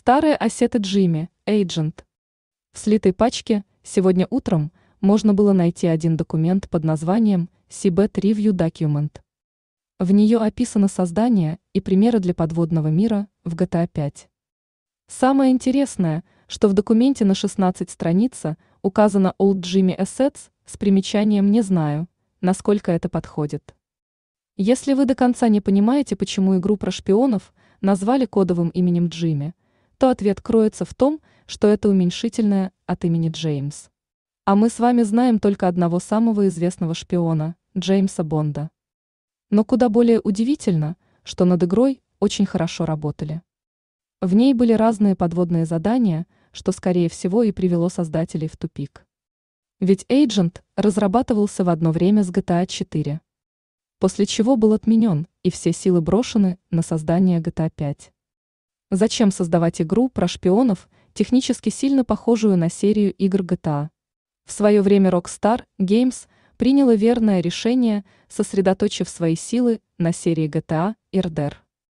Старые осеты Джимми, Agent. В слитой пачке сегодня утром можно было найти один документ под названием Seabed Review Document. В нее описано создание и примеры для подводного мира в GTA 5. А Самое интересное, что в документе на 16 страница указано Old Jimmy Assets с примечанием «не знаю», насколько это подходит. Если вы до конца не понимаете, почему игру про шпионов назвали кодовым именем Джимми – то ответ кроется в том, что это уменьшительное от имени Джеймс. А мы с вами знаем только одного самого известного шпиона, Джеймса Бонда. Но куда более удивительно, что над игрой очень хорошо работали. В ней были разные подводные задания, что, скорее всего, и привело создателей в тупик. Ведь Agent разрабатывался в одно время с GTA 4. А после чего был отменен, и все силы брошены на создание GTA 5. Зачем создавать игру про шпионов, технически сильно похожую на серию игр GTA? В свое время Rockstar Games приняла верное решение, сосредоточив свои силы на серии GTA и RDR.